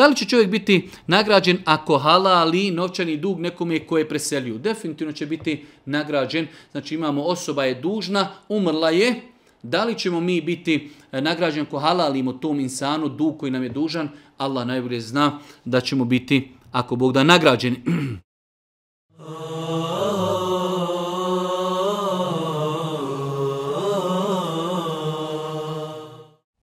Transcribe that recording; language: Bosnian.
Da li će čovjek biti nagrađen ako halali novčani dug nekome koje je preselio? Definitivno će biti nagrađen. Znači imamo osoba je dužna, umrla je. Da li ćemo mi biti e, nagrađen ako halalimo tom insanu dug koji nam je dužan? Allah najbolje zna da ćemo biti ako Bog da nagrađeni.